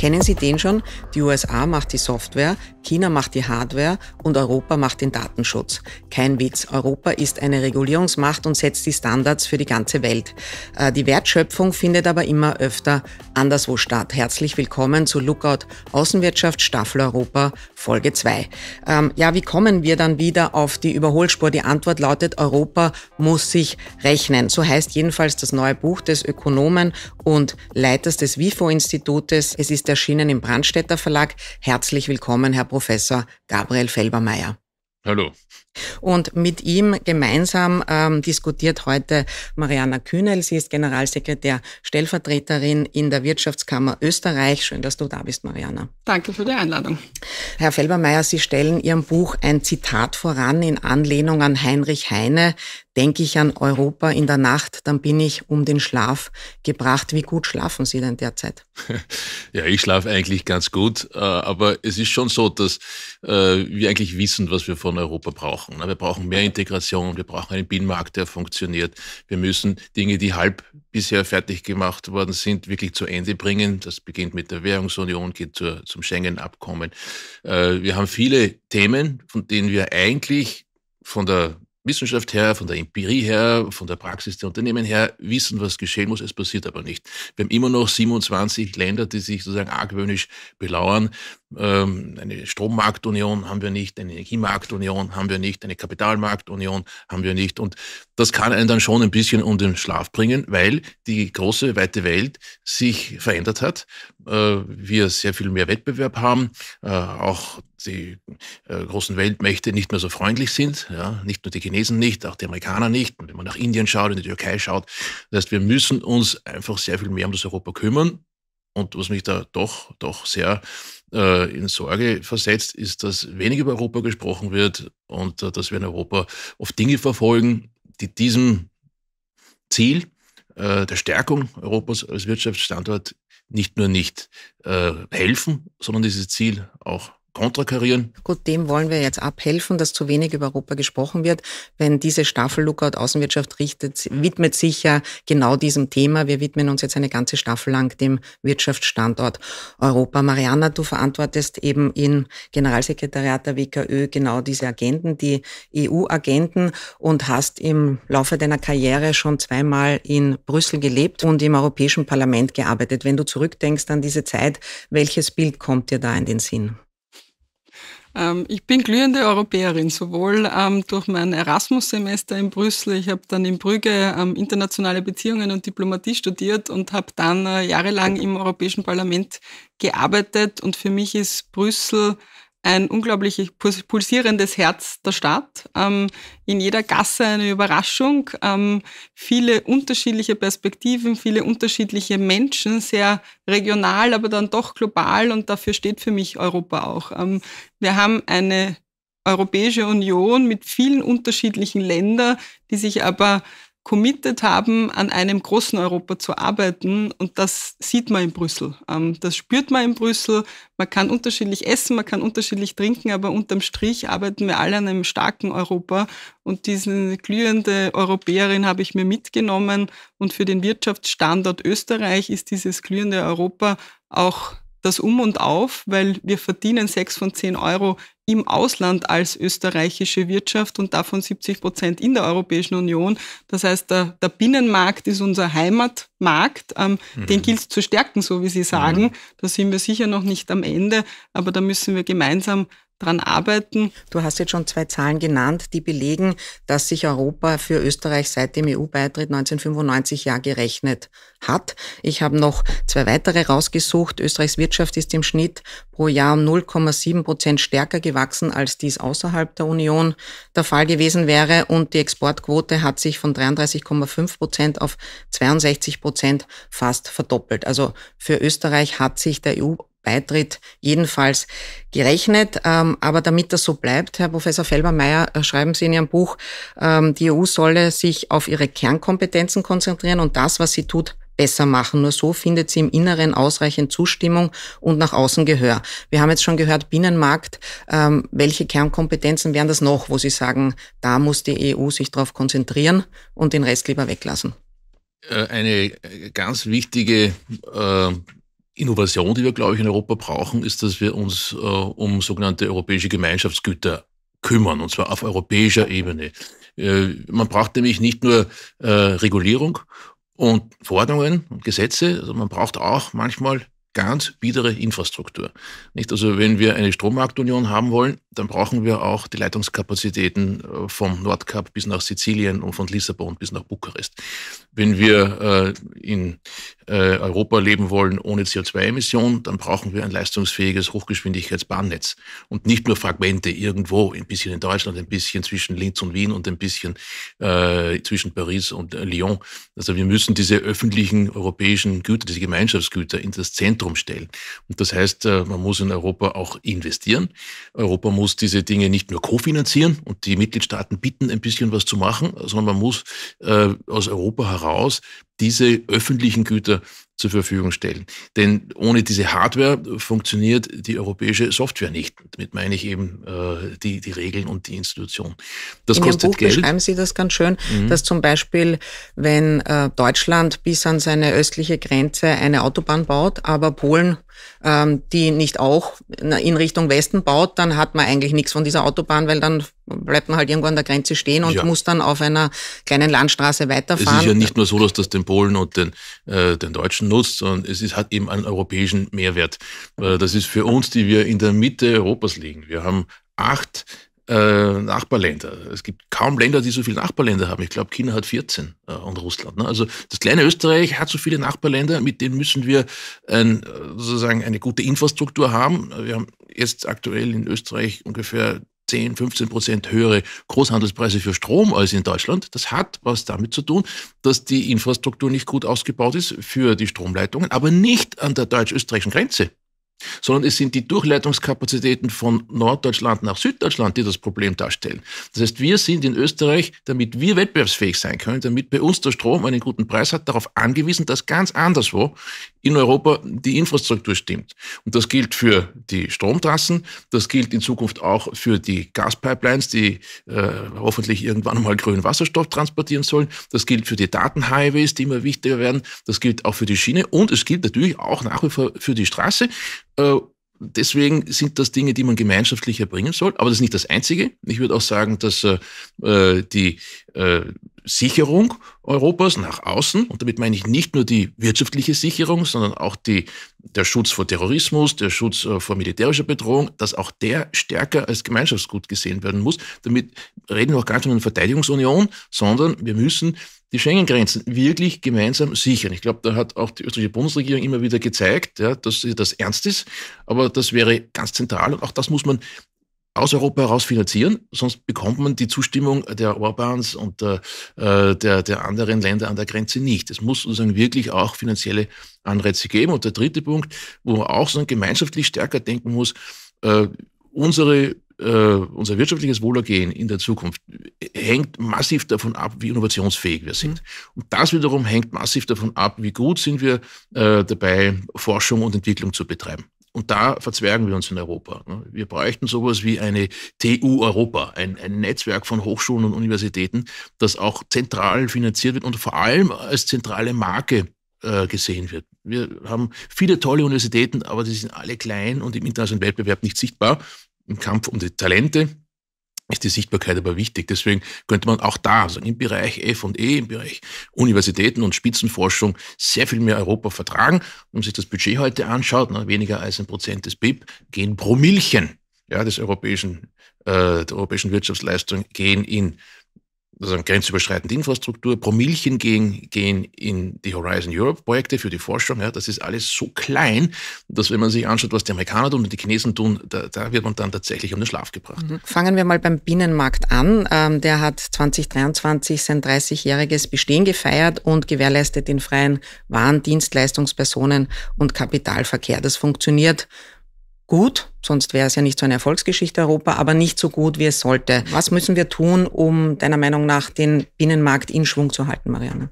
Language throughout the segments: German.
Kennen Sie den schon? Die USA macht die Software, China macht die Hardware und Europa macht den Datenschutz. Kein Witz, Europa ist eine Regulierungsmacht und setzt die Standards für die ganze Welt. Äh, die Wertschöpfung findet aber immer öfter anderswo statt. Herzlich willkommen zu Lookout Außenwirtschaft Staffel Europa Folge 2. Ähm, ja, wie kommen wir dann wieder auf die Überholspur? Die Antwort lautet, Europa muss sich rechnen. So heißt jedenfalls das neue Buch des Ökonomen und Leiters des WIFO-Institutes. Es ist erschienen im Brandstätter Verlag. Herzlich willkommen, Herr Professor Gabriel Felbermeier. Hallo. Und mit ihm gemeinsam ähm, diskutiert heute Mariana Kühnel. Sie ist Generalsekretär, Stellvertreterin in der Wirtschaftskammer Österreich. Schön, dass du da bist, Mariana. Danke für die Einladung. Herr Felbermeier, Sie stellen Ihrem Buch ein Zitat voran in Anlehnung an Heinrich Heine. Denke ich an Europa in der Nacht, dann bin ich um den Schlaf gebracht. Wie gut schlafen Sie denn derzeit? Ja, ich schlafe eigentlich ganz gut, äh, aber es ist schon so, dass äh, wir eigentlich wissen, was wir von Europa brauchen brauchen. Ne? Wir brauchen mehr Integration, wir brauchen einen Binnenmarkt, der funktioniert. Wir müssen Dinge, die halb bisher fertig gemacht worden sind, wirklich zu Ende bringen. Das beginnt mit der Währungsunion, geht zur, zum Schengen-Abkommen. Äh, wir haben viele Themen, von denen wir eigentlich von der Wissenschaft her, von der Empirie her, von der Praxis der Unternehmen her wissen, was geschehen muss. Es passiert aber nicht. Wir haben immer noch 27 Länder, die sich sozusagen argwöhnisch belauern. Ähm, eine Strommarktunion haben wir nicht, eine Energiemarktunion haben wir nicht, eine Kapitalmarktunion haben wir nicht. Und das kann einen dann schon ein bisschen um den Schlaf bringen, weil die große, weite Welt sich verändert hat. Äh, wir sehr viel mehr Wettbewerb haben, äh, auch die äh, großen Weltmächte nicht mehr so freundlich sind. Ja? Nicht nur die Chinesen nicht, auch die Amerikaner nicht. Und wenn man nach Indien schaut, in die Türkei schaut. Das heißt, wir müssen uns einfach sehr viel mehr um das Europa kümmern. Und was mich da doch, doch sehr äh, in Sorge versetzt, ist, dass wenig über Europa gesprochen wird und äh, dass wir in Europa oft Dinge verfolgen, die diesem Ziel äh, der Stärkung Europas als Wirtschaftsstandort nicht nur nicht äh, helfen, sondern dieses Ziel auch kontrakarieren? Gut, dem wollen wir jetzt abhelfen, dass zu wenig über Europa gesprochen wird. Wenn diese Staffel Lookout Außenwirtschaft richtet, widmet sich ja genau diesem Thema. Wir widmen uns jetzt eine ganze Staffel lang dem Wirtschaftsstandort Europa. Mariana, du verantwortest eben im Generalsekretariat der WKÖ genau diese Agenten, die eu agenten und hast im Laufe deiner Karriere schon zweimal in Brüssel gelebt und im Europäischen Parlament gearbeitet. Wenn du zurückdenkst an diese Zeit, welches Bild kommt dir da in den Sinn? Ähm, ich bin glühende Europäerin, sowohl ähm, durch mein Erasmus-Semester in Brüssel. Ich habe dann in Brügge ähm, internationale Beziehungen und Diplomatie studiert und habe dann äh, jahrelang im Europäischen Parlament gearbeitet. Und für mich ist Brüssel ein unglaublich pulsierendes Herz der Stadt. Ähm, in jeder Gasse eine Überraschung, ähm, viele unterschiedliche Perspektiven, viele unterschiedliche Menschen, sehr regional, aber dann doch global und dafür steht für mich Europa auch. Ähm, wir haben eine Europäische Union mit vielen unterschiedlichen Ländern, die sich aber committed haben, an einem großen Europa zu arbeiten. Und das sieht man in Brüssel. Ähm, das spürt man in Brüssel. Man kann unterschiedlich essen, man kann unterschiedlich trinken, aber unterm Strich arbeiten wir alle an einem starken Europa. Und diese glühende Europäerin habe ich mir mitgenommen. Und für den Wirtschaftsstandort Österreich ist dieses glühende Europa auch das Um und Auf, weil wir verdienen sechs von zehn Euro im Ausland als österreichische Wirtschaft und davon 70 Prozent in der Europäischen Union. Das heißt, der, der Binnenmarkt ist unser Heimatmarkt. Ähm, mhm. Den gilt es zu stärken, so wie Sie sagen. Mhm. Da sind wir sicher noch nicht am Ende, aber da müssen wir gemeinsam dran arbeiten. Du hast jetzt schon zwei Zahlen genannt, die belegen, dass sich Europa für Österreich seit dem EU-Beitritt 1995 ja gerechnet hat. Ich habe noch zwei weitere rausgesucht. Österreichs Wirtschaft ist im Schnitt pro Jahr um 0,7 Prozent stärker gewachsen, als dies außerhalb der Union der Fall gewesen wäre. Und die Exportquote hat sich von 33,5 Prozent auf 62 Prozent fast verdoppelt. Also für Österreich hat sich der EU Beitritt jedenfalls gerechnet. Ähm, aber damit das so bleibt, Herr Professor Felbermeier, äh, schreiben Sie in Ihrem Buch, ähm, die EU solle sich auf ihre Kernkompetenzen konzentrieren und das, was sie tut, besser machen. Nur so findet sie im Inneren ausreichend Zustimmung und nach außen Gehör. Wir haben jetzt schon gehört, Binnenmarkt, ähm, welche Kernkompetenzen wären das noch, wo Sie sagen, da muss die EU sich darauf konzentrieren und den Rest lieber weglassen? Äh, eine ganz wichtige äh, Innovation, die wir, glaube ich, in Europa brauchen, ist, dass wir uns äh, um sogenannte europäische Gemeinschaftsgüter kümmern, und zwar auf europäischer Ebene. Äh, man braucht nämlich nicht nur äh, Regulierung und Forderungen und Gesetze, also man braucht auch manchmal ganz biedere Infrastruktur. Nicht? Also wenn wir eine Strommarktunion haben wollen, dann brauchen wir auch die Leitungskapazitäten äh, vom Nordkap bis nach Sizilien und von Lissabon bis nach Bukarest. Wenn wir äh, in äh, Europa leben wollen ohne co 2 emissionen dann brauchen wir ein leistungsfähiges Hochgeschwindigkeitsbahnnetz und nicht nur Fragmente irgendwo, ein bisschen in Deutschland, ein bisschen zwischen Linz und Wien und ein bisschen äh, zwischen Paris und äh, Lyon. Also wir müssen diese öffentlichen europäischen Güter, diese Gemeinschaftsgüter in das Zentrum Zentrum stellen. Und das heißt, äh, man muss in Europa auch investieren. Europa muss diese Dinge nicht nur kofinanzieren und die Mitgliedstaaten bitten, ein bisschen was zu machen, sondern man muss äh, aus Europa heraus diese öffentlichen Güter zur Verfügung stellen. Denn ohne diese Hardware funktioniert die europäische Software nicht. Damit meine ich eben äh, die, die Regeln und die Institution. Das In kostet Buch Geld. Schreiben Sie das ganz schön, mhm. dass zum Beispiel, wenn äh, Deutschland bis an seine östliche Grenze eine Autobahn baut, aber Polen ähm, die nicht auch in Richtung Westen baut, dann hat man eigentlich nichts von dieser Autobahn, weil dann bleibt man halt irgendwo an der Grenze stehen und ja. muss dann auf einer kleinen Landstraße weiterfahren. Es ist ja nicht nur so, dass das den Polen und den, äh, den Deutschen nutzt, sondern es ist, hat eben einen europäischen Mehrwert. Äh, das ist für uns, die wir in der Mitte Europas liegen. Wir haben acht äh, Nachbarländer. Es gibt kaum Länder, die so viele Nachbarländer haben. Ich glaube, China hat 14 äh, und Russland. Ne? Also das kleine Österreich hat so viele Nachbarländer, mit denen müssen wir ein, äh, sozusagen eine gute Infrastruktur haben. Wir haben jetzt aktuell in Österreich ungefähr 10, 15 Prozent höhere Großhandelspreise für Strom als in Deutschland. Das hat was damit zu tun, dass die Infrastruktur nicht gut ausgebaut ist für die Stromleitungen, aber nicht an der deutsch-österreichischen Grenze sondern es sind die Durchleitungskapazitäten von Norddeutschland nach Süddeutschland, die das Problem darstellen. Das heißt, wir sind in Österreich, damit wir wettbewerbsfähig sein können, damit bei uns der Strom einen guten Preis hat, darauf angewiesen, dass ganz anderswo in Europa die Infrastruktur stimmt. Und das gilt für die Stromtrassen, das gilt in Zukunft auch für die Gaspipelines, die äh, hoffentlich irgendwann mal grünen Wasserstoff transportieren sollen, das gilt für die Datenhighways, die immer wichtiger werden, das gilt auch für die Schiene und es gilt natürlich auch nach wie vor für die Straße. Äh, deswegen sind das Dinge, die man gemeinschaftlich erbringen soll. Aber das ist nicht das Einzige. Ich würde auch sagen, dass äh, äh, die Sicherung Europas nach außen, und damit meine ich nicht nur die wirtschaftliche Sicherung, sondern auch die, der Schutz vor Terrorismus, der Schutz vor militärischer Bedrohung, dass auch der stärker als Gemeinschaftsgut gesehen werden muss. Damit reden wir auch gar nicht von einer Verteidigungsunion, sondern wir müssen die Schengen-Grenzen wirklich gemeinsam sichern. Ich glaube, da hat auch die österreichische Bundesregierung immer wieder gezeigt, ja, dass sie das ernst ist. Aber das wäre ganz zentral und auch das muss man aus Europa heraus finanzieren, sonst bekommt man die Zustimmung der Orbans und der, äh, äh, der, der anderen Länder an der Grenze nicht. Es muss sozusagen wirklich auch finanzielle Anreize geben. Und der dritte Punkt, wo man auch sozusagen gemeinschaftlich stärker denken muss, äh, unsere äh, unser wirtschaftliches Wohlergehen in der Zukunft hängt massiv davon ab, wie innovationsfähig wir sind. Mhm. Und das wiederum hängt massiv davon ab, wie gut sind wir äh, dabei, Forschung und Entwicklung zu betreiben. Und da verzwergen wir uns in Europa. Ne? Wir bräuchten sowas wie eine TU Europa, ein, ein, Netzwerk von Hochschulen und Universitäten, das auch zentral finanziert wird und vor allem als zentrale Marke äh, gesehen wird. Wir haben viele tolle Universitäten, aber die sind alle klein und im internationalen Wettbewerb nicht sichtbar im Kampf um die Talente ist die Sichtbarkeit aber wichtig. Deswegen könnte man auch da sagen, im Bereich F&E, im Bereich Universitäten und Spitzenforschung sehr viel mehr Europa vertragen. Wenn man sich das Budget heute anschaut, na, weniger als ein Prozent des BIP gehen pro Milchen ja, des europäischen, äh, der europäischen Wirtschaftsleistung gehen in sozusagen also grenzüberschreitende Infrastruktur, Promilchen gehen, gehen in die Horizon Europe-Projekte für die Forschung. Ja, das ist alles so klein, dass wenn man sich anschaut, was die Amerikaner tun und die Chinesen tun, da, da wird man dann tatsächlich um den Schlaf gebracht. Mhm. Fangen wir mal beim Binnenmarkt an. Ähm, der hat 2023 sein 30-jähriges Bestehen gefeiert und gewährleistet den freien Waren, Dienstleistungspersonen und Kapitalverkehr. Das funktioniert gut, sonst wäre es ja nicht so eine Erfolgsgeschichte Europa, aber nicht so gut, wie es sollte. Was müssen wir tun, um deiner Meinung nach den Binnenmarkt in Schwung zu halten, Marianne?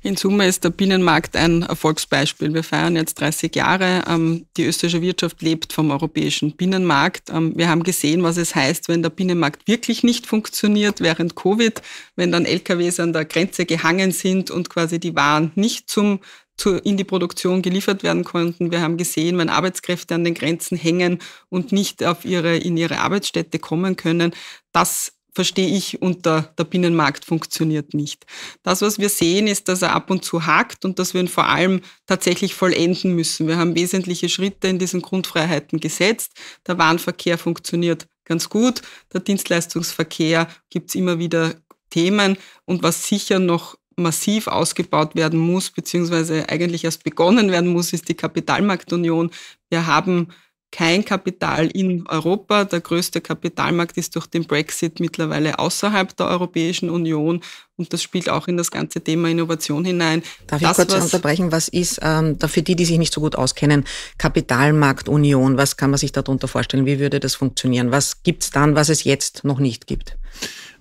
In Summe ist der Binnenmarkt ein Erfolgsbeispiel. Wir feiern jetzt 30 Jahre. Ähm, die österreichische Wirtschaft lebt vom europäischen Binnenmarkt. Ähm, wir haben gesehen, was es heißt, wenn der Binnenmarkt wirklich nicht funktioniert während Covid, wenn dann LKWs an der Grenze gehangen sind und quasi die Waren nicht zum in die Produktion geliefert werden konnten. Wir haben gesehen, wenn Arbeitskräfte an den Grenzen hängen und nicht auf ihre, in ihre Arbeitsstätte kommen können, das verstehe ich unter der Binnenmarkt funktioniert nicht. Das, was wir sehen, ist, dass er ab und zu hakt und dass wir ihn vor allem tatsächlich vollenden müssen. Wir haben wesentliche Schritte in diesen Grundfreiheiten gesetzt. Der Warenverkehr funktioniert ganz gut. Der Dienstleistungsverkehr gibt es immer wieder Themen. Und was sicher noch massiv ausgebaut werden muss, beziehungsweise eigentlich erst begonnen werden muss, ist die Kapitalmarktunion. Wir haben kein Kapital in Europa. Der größte Kapitalmarkt ist durch den Brexit mittlerweile außerhalb der Europäischen Union und das spielt auch in das ganze Thema Innovation hinein. Darf das, ich kurz was unterbrechen? Was ist ähm, für die, die sich nicht so gut auskennen, Kapitalmarktunion? Was kann man sich darunter vorstellen? Wie würde das funktionieren? Was gibt es dann, was es jetzt noch nicht gibt?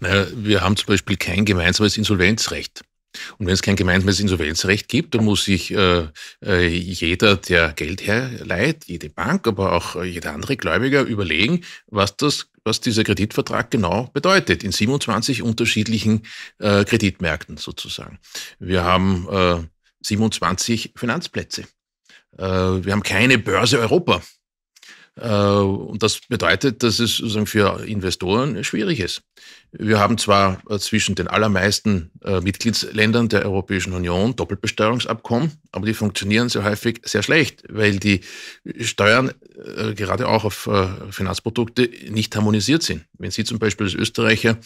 Naja, wir haben zum Beispiel kein gemeinsames Insolvenzrecht. Und wenn es kein gemeinsames Insolvenzrecht gibt, dann muss sich äh, äh jeder, der Geld herleiht, jede Bank, aber auch äh, jeder andere Gläubiger überlegen, was das was dieser Kreditvertrag genau bedeutet, in 27 unterschiedlichen äh, Kreditmärkten sozusagen. Wir haben äh, 27 Finanzplätze. Äh, wir haben keine Börse Europa. Äh, und das bedeutet, dass es sozusagen für Investoren schwierig ist. Wir haben zwar äh, zwischen den allermeisten äh, Mitgliedsländern der Europäischen Union Doppelbesteuerungsabkommen, aber die funktionieren sehr häufig sehr schlecht, weil die Steuern gerade auch auf Finanzprodukte nicht harmonisiert sind. Wenn Sie zum Beispiel als Österreicher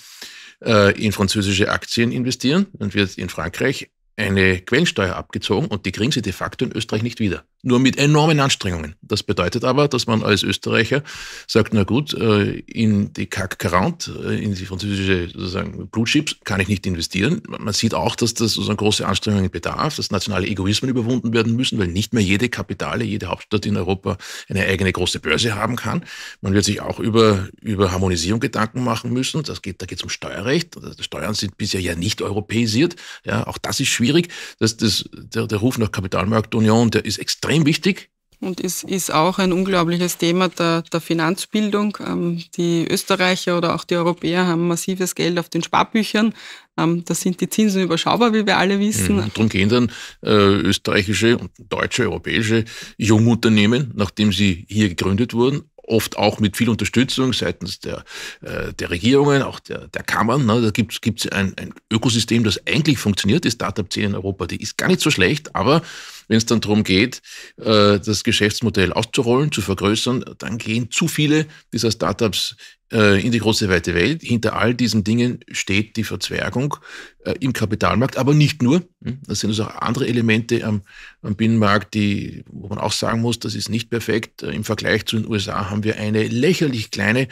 in französische Aktien investieren, dann wird in Frankreich eine Quellensteuer abgezogen und die kriegen Sie de facto in Österreich nicht wieder nur mit enormen Anstrengungen. Das bedeutet aber, dass man als Österreicher sagt, na gut, äh, in die CAC 40, äh, in die französische sozusagen Blue Chips kann ich nicht investieren. Man sieht auch, dass das sozusagen große Anstrengungen bedarf, dass nationale Egoismen überwunden werden müssen, weil nicht mehr jede Kapitale, jede Hauptstadt in Europa eine eigene große Börse haben kann. Man wird sich auch über, über Harmonisierung Gedanken machen müssen. Das geht, da geht es um Steuerrecht. Die also Steuern sind bisher ja nicht europäisiert. Ja, auch das ist schwierig. Das, das, der, der Ruf nach Kapitalmarktunion, der ist extrem extrem wichtig. Und es ist auch ein unglaubliches Thema der, der, Finanzbildung. Ähm, die Österreicher oder auch die Europäer haben massives Geld auf den Sparbüchern. Ähm, da sind die Zinsen überschaubar, wie wir alle wissen. Und mhm. darum gehen dann äh, österreichische und deutsche, europäische Jungunternehmen, nachdem sie hier gegründet wurden, oft auch mit viel Unterstützung seitens der, äh, der Regierungen, auch der, der Kammern. Ne? Da gibt es ein, ein Ökosystem, das eigentlich funktioniert, die Startup-Szene in Europa. Die ist gar nicht so schlecht, aber wenn es dann darum geht, äh, das Geschäftsmodell auszurollen, zu vergrößern, dann gehen zu viele dieser Startups äh, in die große weite Welt. Hinter all diesen Dingen steht die Verzwergung äh, im Kapitalmarkt, aber nicht nur. Hm, das sind also auch andere Elemente am, am Binnenmarkt, die, wo man auch sagen muss, das ist nicht perfekt. Im Vergleich zu den USA haben wir eine lächerlich kleine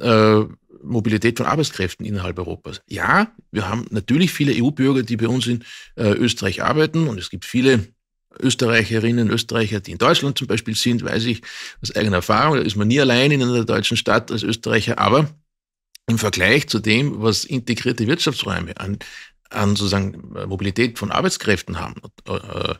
äh, Mobilität von Arbeitskräften innerhalb Europas. Ja, wir haben natürlich viele EU-Bürger, die bei uns in äh, Österreich arbeiten und es gibt viele Österreicherinnen, Österreicher, die in Deutschland zum Beispiel sind, weiß ich aus eigener Erfahrung, da ist man nie allein in einer deutschen Stadt als Österreicher, aber im Vergleich zu dem, was integrierte Wirtschaftsräume an, an sozusagen äh, Mobilität von Arbeitskräften haben, äh, äh,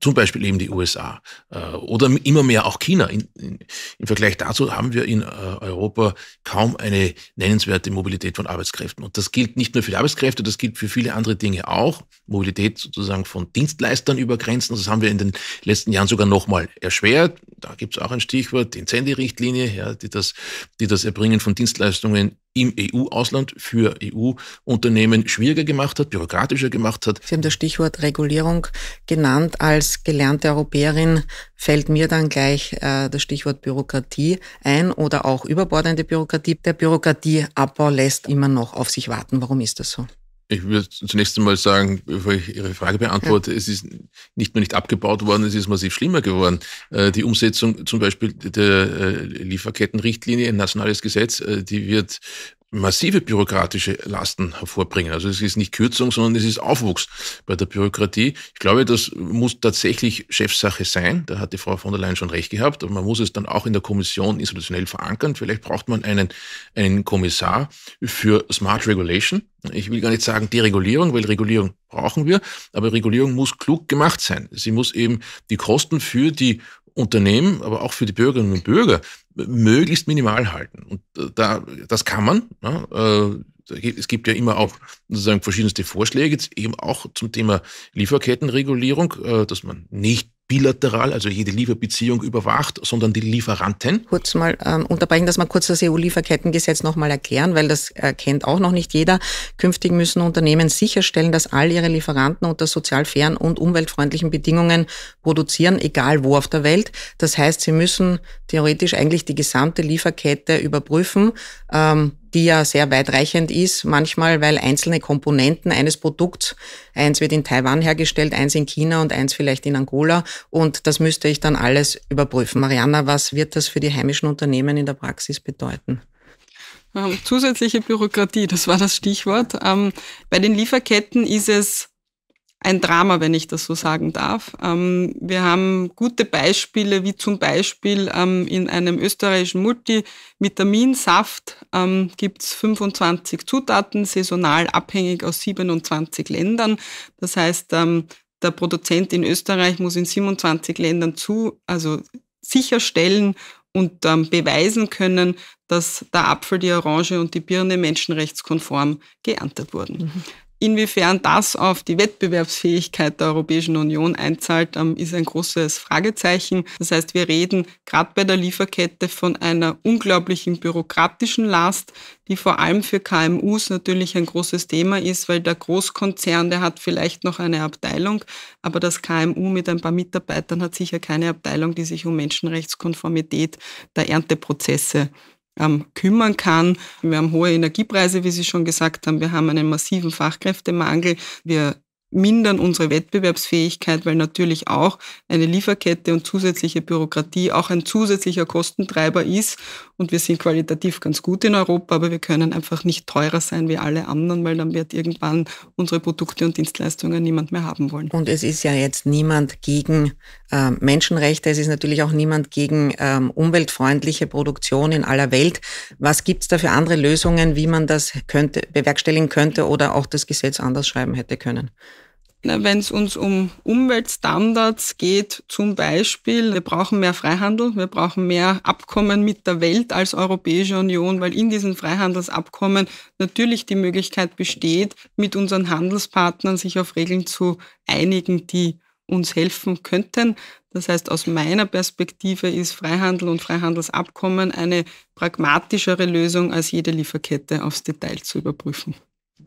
zum Beispiel eben die USA äh, oder immer mehr auch China. In, in, Im Vergleich dazu haben wir in äh, Europa kaum eine nennenswerte Mobilität von Arbeitskräften. Und das gilt nicht nur für die Arbeitskräfte, das gilt für viele andere Dinge auch. Mobilität sozusagen von Dienstleistern über Grenzen, das haben wir in den letzten Jahren sogar nochmal erschwert. Da gibt es auch ein Stichwort, die Incendi-Richtlinie, ja, die, das, die das Erbringen von Dienstleistungen im EU-Ausland für EU-Unternehmen schwieriger gemacht hat, bürokratischer gemacht hat. Sie haben das Stichwort Regulierung genannt. Als gelernte Europäerin fällt mir dann gleich äh, das Stichwort Bürokratie ein oder auch überbordende Bürokratie. Der Bürokratieabbau lässt immer noch auf sich warten. Warum ist das so? Ich würde zunächst einmal sagen, bevor ich Ihre Frage beantworte, ja. es ist nicht nur nicht abgebaut worden, es ist massiv schlimmer geworden. Äh, die Umsetzung zum Beispiel der äh, Lieferkettenrichtlinie, ein nationales Gesetz, äh, die wird massive bürokratische Lasten hervorbringen. Also es ist nicht Kürzung, sondern es ist Aufwuchs bei der Bürokratie. Ich glaube, das muss tatsächlich Chefsache sein. Da hat die Frau von der Leyen schon recht gehabt. Aber man muss es dann auch in der Kommission institutionell verankern. Vielleicht braucht man einen, einen Kommissar für Smart Regulation. Ich will gar nicht sagen Deregulierung, weil Regulierung brauchen wir, aber Regulierung muss klug gemacht sein. Sie muss eben die Kosten für die Unternehmen, aber auch für die Bürgerinnen und Bürger möglichst minimal halten. Und äh, da, das kann man. Ja, ne? äh, es gibt ja immer auch sozusagen verschiedenste Vorschläge, eben auch zum Thema Lieferkettenregulierung, äh, dass man nicht bilateral, also jede Lieferbeziehung überwacht, sondern die Lieferanten. Kurz mal ähm, unterbrechen, dass wir kurz das EU-Lieferkettengesetz nochmal erklären, weil das äh, kennt auch noch nicht jeder. Künftig müssen Unternehmen sicherstellen, dass all ihre Lieferanten unter sozial fairen und umweltfreundlichen Bedingungen produzieren, egal wo auf der Welt. Das heißt, sie müssen theoretisch eigentlich die gesamte Lieferkette überprüfen. Ähm, die ja sehr weitreichend ist, manchmal, weil einzelne Komponenten eines Produkts, eins wird in Taiwan hergestellt, eins in China und eins vielleicht in Angola. Und das müsste ich dann alles überprüfen. Mariana, was wird das für die heimischen Unternehmen in der Praxis bedeuten? Ähm, zusätzliche Bürokratie, das war das Stichwort. Ähm, bei den Lieferketten ist es ein Drama, wenn ich das so sagen darf. Ähm, wir haben gute Beispiele, wie zum Beispiel ähm, in einem österreichischen Multivitaminsaft ähm, gibt es 25 Zutaten, saisonal abhängig aus 27 Ländern. Das heißt, ähm, der Produzent in Österreich muss in 27 Ländern zu, also sicherstellen und ähm, beweisen können, dass der Apfel, die Orange und die Birne menschenrechtskonform geerntet wurden. Mhm. Inwiefern das auf die Wettbewerbsfähigkeit der Europäischen Union einzahlt, ähm, ist ein großes Fragezeichen. Das heißt, wir reden gerade bei der Lieferkette von einer unglaublichen bürokratischen Last, die vor allem für KMUs natürlich ein großes Thema ist, weil der Großkonzern, der hat vielleicht noch eine Abteilung, aber das KMU mit ein paar Mitarbeitern hat sicher keine Abteilung, die sich um Menschenrechtskonformität der Ernteprozesse ähm, kümmern kann. Wir haben hohe Energiepreise, wie Sie schon gesagt haben. Wir haben einen massiven Fachkräftemangel. Wir mindern unsere Wettbewerbsfähigkeit, weil natürlich auch eine Lieferkette und zusätzliche Bürokratie auch ein zusätzlicher Kostentreiber ist und wir sind qualitativ ganz gut in Europa, aber wir können einfach nicht teurer sein wie alle anderen, weil dann wird irgendwann unsere Produkte und Dienstleistungen niemand mehr haben wollen. Und es ist ja jetzt niemand gegen äh, Menschenrechte, es ist natürlich auch niemand gegen ähm, umweltfreundliche Produktion in aller Welt. Was gibt es da für andere Lösungen, wie man das könnte, bewerkstelligen könnte oder auch das Gesetz anders schreiben hätte können? Ne, Wenn es uns um Umweltstandards geht, zum Beispiel, wir brauchen mehr Freihandel, wir brauchen mehr Abkommen mit der Welt als Europäische Union, weil in diesen Freihandelsabkommen natürlich die Möglichkeit besteht, mit unseren Handelspartnern sich auf Regeln zu einigen, die uns helfen könnten. Das heißt, aus meiner Perspektive ist Freihandel und Freihandelsabkommen eine pragmatischere Lösung, als jede Lieferkette aufs Detail zu überprüfen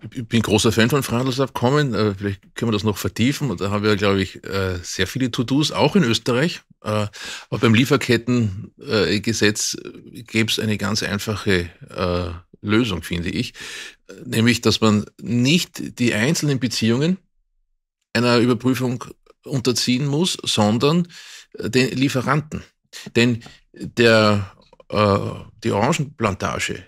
ich bin großer Fan von Freihandelsabkommen. Äh, vielleicht können wir das noch vertiefen. Und da haben wir, glaube ich, äh, sehr viele To-Dos, auch in Österreich. Äh, aber beim Lieferkettengesetz gäbe es eine ganz einfache Lösung, finde ich. Nämlich, dass man nicht die einzelnen Beziehungen einer Überprüfung unterziehen muss, sondern den Lieferanten. Denn der, die Orangenplantage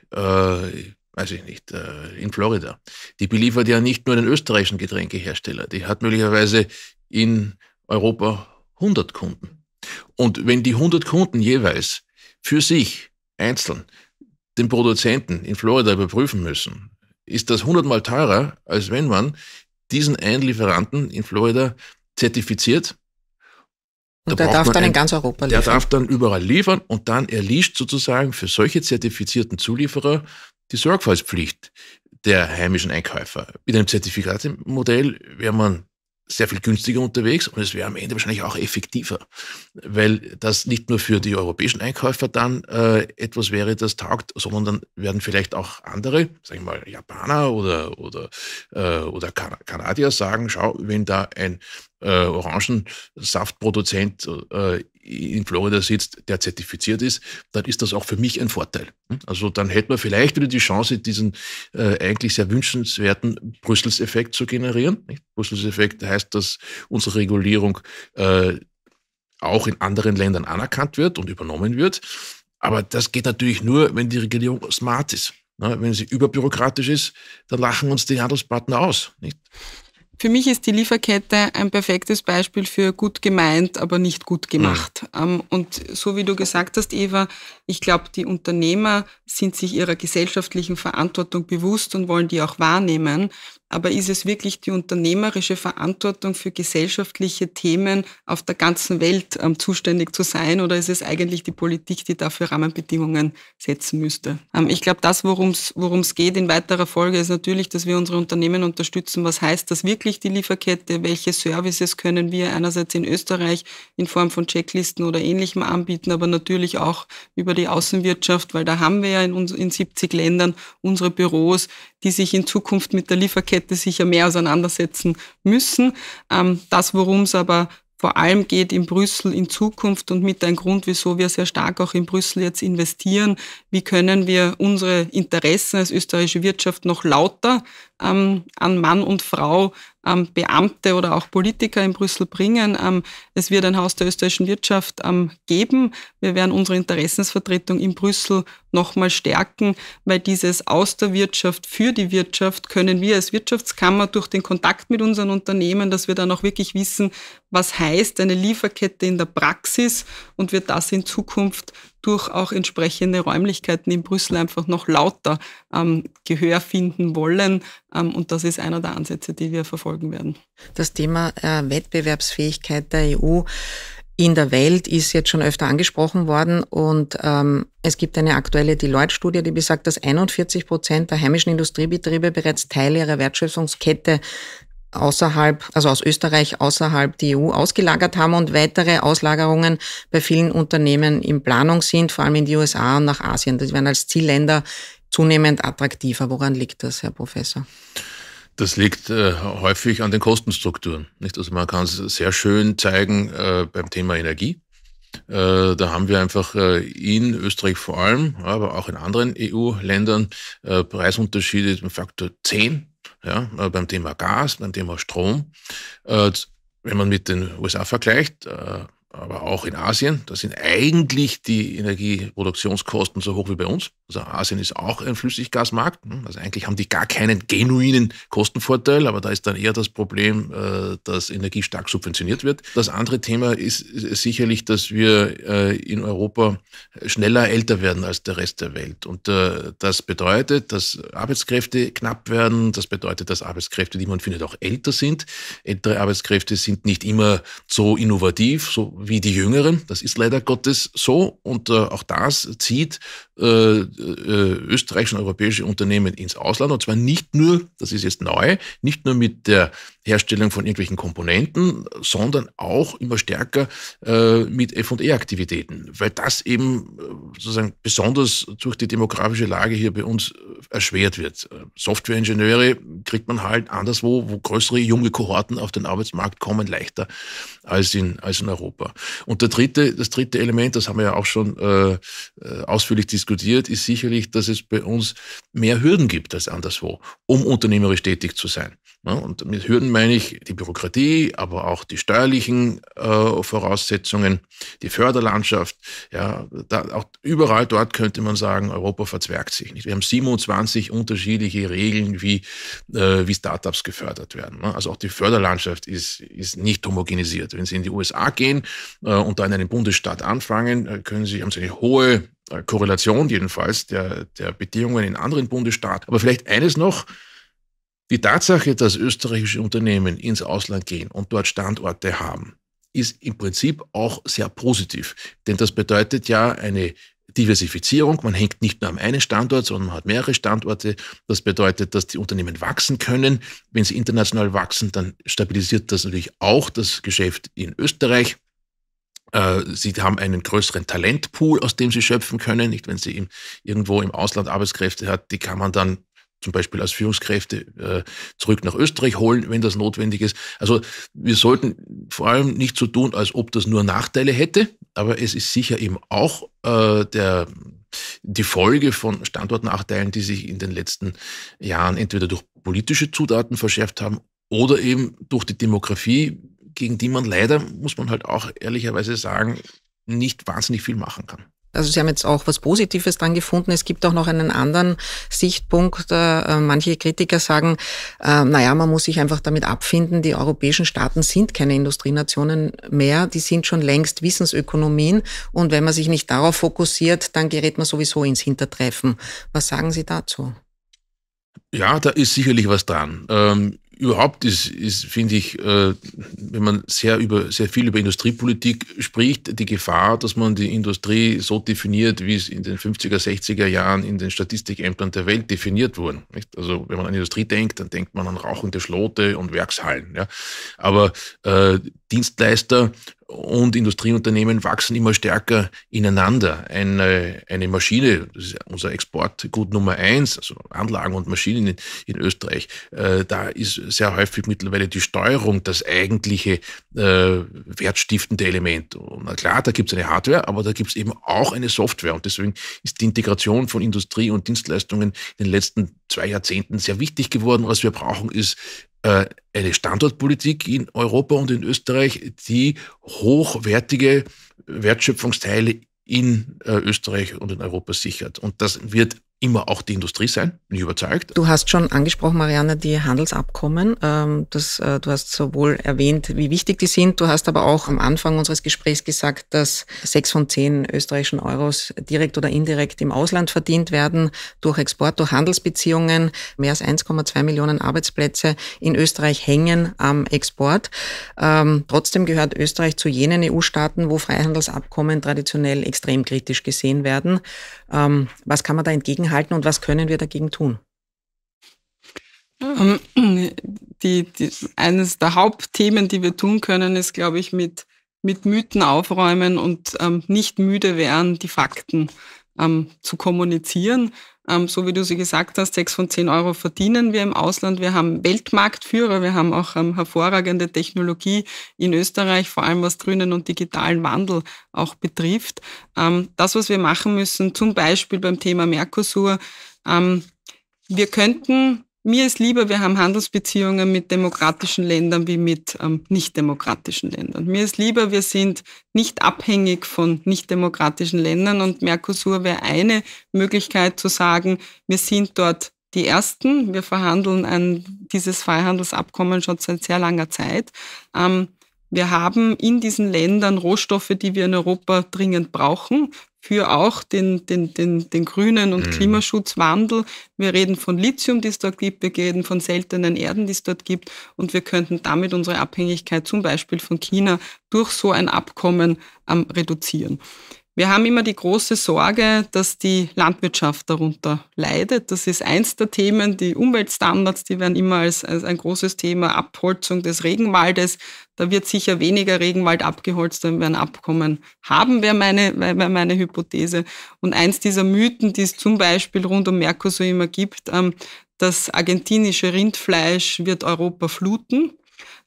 weiß ich nicht, äh, in Florida. Die beliefert ja nicht nur den österreichischen Getränkehersteller, die hat möglicherweise in Europa 100 Kunden. Und wenn die 100 Kunden jeweils für sich einzeln den Produzenten in Florida überprüfen müssen, ist das 100 mal teurer, als wenn man diesen einen Lieferanten in Florida zertifiziert. Und da der darf dann ein, in ganz Europa liefern. Der darf dann überall liefern und dann erlischt sozusagen für solche zertifizierten Zulieferer die Sorgfaltspflicht der heimischen Einkäufer. Mit einem Zertifikatemodell wäre man sehr viel günstiger unterwegs und es wäre am Ende wahrscheinlich auch effektiver, weil das nicht nur für die europäischen Einkäufer dann äh, etwas wäre, das taugt, sondern dann werden vielleicht auch andere, sagen wir mal Japaner oder, oder, äh, oder kan Kanadier sagen, schau, wenn da ein äh, Orangensaftproduzent äh, in Florida sitzt, der zertifiziert ist, dann ist das auch für mich ein Vorteil. Also dann hätte man vielleicht wieder die Chance, diesen äh, eigentlich sehr wünschenswerten Brüssels-Effekt zu generieren. Brüssels-Effekt heißt, dass unsere Regulierung äh, auch in anderen Ländern anerkannt wird und übernommen wird. Aber das geht natürlich nur, wenn die Regulierung smart ist. Ne, wenn sie überbürokratisch ist, dann lachen uns die Handelspartner aus. Nicht? Für mich ist die Lieferkette ein perfektes Beispiel für gut gemeint, aber nicht gut gemacht. Mhm. Ähm, und so wie du gesagt hast, Eva, ich glaube, die Unternehmer sind sich ihrer gesellschaftlichen Verantwortung bewusst und wollen die auch wahrnehmen aber ist es wirklich die unternehmerische Verantwortung für gesellschaftliche Themen auf der ganzen Welt ähm, zuständig zu sein oder ist es eigentlich die Politik, die dafür Rahmenbedingungen setzen müsste? Ähm, ich glaube, das, worum es geht in weiterer Folge, ist natürlich, dass wir unsere Unternehmen unterstützen. Was heißt das wirklich, die Lieferkette? Welche Services können wir einerseits in Österreich in Form von Checklisten oder ähnlichem anbieten, aber natürlich auch über die Außenwirtschaft, weil da haben wir ja in, uns, in 70 Ländern unsere Büros, die sich in Zukunft mit der Lieferkette hätte sich ja mehr auseinandersetzen müssen. Ähm, das, worum es aber vor allem geht in Brüssel in Zukunft und mit ein Grund, wieso wir sehr stark auch in Brüssel jetzt investieren, wie können wir unsere Interessen als österreichische Wirtschaft noch lauter ähm, an Mann und Frau, ähm, Beamte oder auch Politiker in Brüssel bringen. Ähm, es wird ein Haus der österreichischen Wirtschaft ähm, geben. Wir werden unsere Interessensvertretung in Brüssel nochmal stärken, weil dieses aus der Wirtschaft für die Wirtschaft können wir als Wirtschaftskammer durch den Kontakt mit unseren Unternehmen, dass wir dann auch wirklich wissen, was heißt eine Lieferkette in der Praxis und wir das in Zukunft durch auch entsprechende Räumlichkeiten in Brüssel einfach noch lauter ähm, Gehör finden wollen. Ähm, und das ist einer der Ansätze, die wir verfolgen werden. Das Thema äh, Wettbewerbsfähigkeit der EU in der Welt ist jetzt schon öfter angesprochen worden und ähm, es gibt eine aktuelle Deloitte-Studie, die besagt, dass 41 Prozent der heimischen Industriebetriebe bereits Teile ihrer Wertschöpfungskette außerhalb, also aus Österreich außerhalb die EU ausgelagert haben und weitere Auslagerungen bei vielen Unternehmen in Planung sind, vor allem in die USA und nach Asien. Das werden als Zielländer zunehmend attraktiver. Woran liegt das, Herr Professor? Das liegt äh, häufig an den Kostenstrukturen. Nicht? Also man kann es sehr schön zeigen äh, beim Thema Energie. Äh, da haben wir einfach äh, in Österreich vor allem, aber auch in anderen EU-Ländern äh, Preisunterschiede im Faktor 10 ja, äh, beim Thema Gas, beim Thema Strom. wenn man mit den USA vergleicht, aber auch in Asien, da sind eigentlich die Energieproduktionskosten so hoch wie bei uns. Also Asien ist auch ein Flüssiggasmarkt. Hm? Also eigentlich haben die gar keinen genuinen Kostenvorteil, aber da ist dann eher das Problem, äh, dass Energie stark subventioniert wird. Das andere Thema ist sicherlich, dass wir äh, in Europa schneller älter werden als der Rest der Welt. Und äh, das bedeutet, dass Arbeitskräfte knapp werden. Das bedeutet, dass Arbeitskräfte, die man findet, auch älter sind. Ältere Arbeitskräfte sind nicht immer so innovativ, so wie die Jüngeren. Das ist leider Gottes so. Und auch das zieht äh, österreichische und europäische Unternehmen ins Ausland. Und zwar nicht nur, das ist jetzt neu, nicht nur mit der Herstellung von irgendwelchen Komponenten, sondern auch immer stärker äh, mit FE-Aktivitäten, weil das eben äh, sozusagen besonders durch die demografische Lage hier bei uns äh, erschwert wird. Äh, Softwareingenieure kriegt man halt anderswo, wo größere junge Kohorten auf den Arbeitsmarkt kommen, leichter als in, als in Europa. Und der dritte, das dritte Element, das haben wir ja auch schon äh, ausführlich diskutiert, ist sicherlich, dass es bei uns mehr Hürden gibt als anderswo, um unternehmerisch tätig zu sein. Ne? und mit Hürden meine ich die Bürokratie, aber auch die steuerlichen äh, Voraussetzungen, die Förderlandschaft. Ja, da, auch überall dort könnte man sagen, Europa verzwergt sich nicht. Wir haben 27 unterschiedliche Regeln, wie, äh, wie Startups gefördert werden. Ne? Also auch die Förderlandschaft ist, ist nicht homogenisiert. Wenn Sie in die USA gehen äh, und da in einem Bundesstaat anfangen, äh, können Sie, haben Sie eine hohe äh, Korrelation jedenfalls der, der Bedingungen in anderen Bundesstaaten. Aber vielleicht eines noch, die Tatsache, dass österreichische Unternehmen ins Ausland gehen und dort Standorte haben, ist im Prinzip auch sehr positiv. Denn das bedeutet ja eine Diversifizierung. Man hängt nicht nur am einen Standort, sondern man hat mehrere Standorte. Das bedeutet, dass die Unternehmen wachsen können. Wenn sie international wachsen, dann stabilisiert das natürlich auch das Geschäft in Österreich. Äh, sie haben einen größeren Talentpool, aus dem Sie schöpfen können. Nicht, wenn Sie irgendwo im Ausland Arbeitskräfte hat, die kann man dann zum Beispiel als Führungskräfte äh, zurück nach Österreich holen, wenn das notwendig ist. Also wir sollten vor allem nicht so tun, als ob das nur Nachteile hätte, aber es ist sicher eben auch äh, der, die Folge von Standortnachteilen, die sich in den letzten Jahren entweder durch politische Zutaten verschärft haben oder eben durch die Demografie, gegen die man leider, muss man halt auch ehrlicherweise sagen, nicht wahnsinnig viel machen kann. Also Sie haben jetzt auch was Positives dran gefunden. Es gibt auch noch einen anderen Sichtpunkt. Äh, manche Kritiker sagen, äh, naja, man muss sich einfach damit abfinden, die europäischen Staaten sind keine Industrienationen mehr, die sind schon längst Wissensökonomien. Und wenn man sich nicht darauf fokussiert, dann gerät man sowieso ins Hintertreffen. Was sagen Sie dazu? Ja, da ist sicherlich was dran. Ähm, überhaupt ist, ist finde ich, äh, wenn man sehr, über, sehr viel über Industriepolitik spricht, die Gefahr, dass man die Industrie so definiert, wie es in den 50er, 60er Jahren in den Statistikämtern der Welt definiert wurde. Nicht? Also wenn man an Industrie denkt, dann denkt man an rauchende Schlote und Werkshallen. Ja? Aber äh, Dienstleister und Industrieunternehmen wachsen immer stärker ineinander. Eine, äh, eine Maschine, das ist unser Exportgut Nummer eins, also Anlagen und Maschinen in, in Österreich, äh, da ist sehr häufig mittlerweile die Steuerung das eigentliche äh, wertstiftende Element. Und na klar, da gibt es eine Hardware, aber da gibt es eben auch eine Software. Und deswegen ist die Integration von Industrie und Dienstleistungen in den letzten zwei Jahrzehnten sehr wichtig geworden. Was wir brauchen, ist äh, eine Standortpolitik in Europa und in Österreich, die hochwertige Wertschöpfungsteile in äh, Österreich und in Europa sichert. Und das wird immer auch die Industrie sein, bin ich überzeugt. Du hast schon angesprochen, Marianne, die Handelsabkommen. Ähm, das, äh, du hast sowohl erwähnt, wie wichtig die sind, du hast aber auch am Anfang unseres Gesprächs gesagt, dass sechs von zehn österreichischen Euros direkt oder indirekt im Ausland verdient werden, durch Export, durch Handelsbeziehungen. Mehr als 1,2 Millionen Arbeitsplätze in Österreich hängen am Export. Ähm, trotzdem gehört Österreich zu jenen EU-Staaten, wo Freihandelsabkommen traditionell extrem kritisch gesehen werden. Ähm, was kann man da entgegenhalten und was können wir dagegen tun? Ähm, die, die, eines der Hauptthemen, die wir tun können, ist, glaube ich, mit, mit Mythen aufräumen und ähm, nicht müde werden, die Fakten ähm, zu kommunizieren. Ähm, so wie du sie gesagt hast, sechs von zehn Euro verdienen wir im Ausland. Wir haben Weltmarktführer, wir haben auch ähm, hervorragende Technologie in Österreich, vor allem was grünen und digitalen Wandel auch betrifft. Ähm, das, was wir machen müssen, zum Beispiel beim Thema Mercosur, ähm, wir könnten mir ist lieber, wir haben Handelsbeziehungen mit demokratischen Ländern wie mit ähm, nicht-demokratischen Ländern. Mir ist lieber, wir sind nicht abhängig von nicht-demokratischen Ländern und Mercosur wäre eine Möglichkeit zu sagen, wir sind dort die Ersten. Wir verhandeln ein, dieses Freihandelsabkommen schon seit sehr langer Zeit. Ähm, wir haben in diesen Ländern Rohstoffe, die wir in Europa dringend brauchen für auch den, den, den, den grünen und mhm. Klimaschutzwandel. Wir reden von Lithium, die es dort gibt, wir reden von seltenen Erden, die es dort gibt und wir könnten damit unsere Abhängigkeit zum Beispiel von China durch so ein Abkommen ähm, reduzieren. Wir haben immer die große Sorge, dass die Landwirtschaft darunter leidet. Das ist eins der Themen. Die Umweltstandards, die werden immer als, als ein großes Thema. Abholzung des Regenwaldes. Da wird sicher weniger Regenwald abgeholzt, wenn wir ein Abkommen haben, wäre meine, wäre meine Hypothese. Und eins dieser Mythen, die es zum Beispiel rund um Mercosur immer gibt, ähm, das argentinische Rindfleisch wird Europa fluten.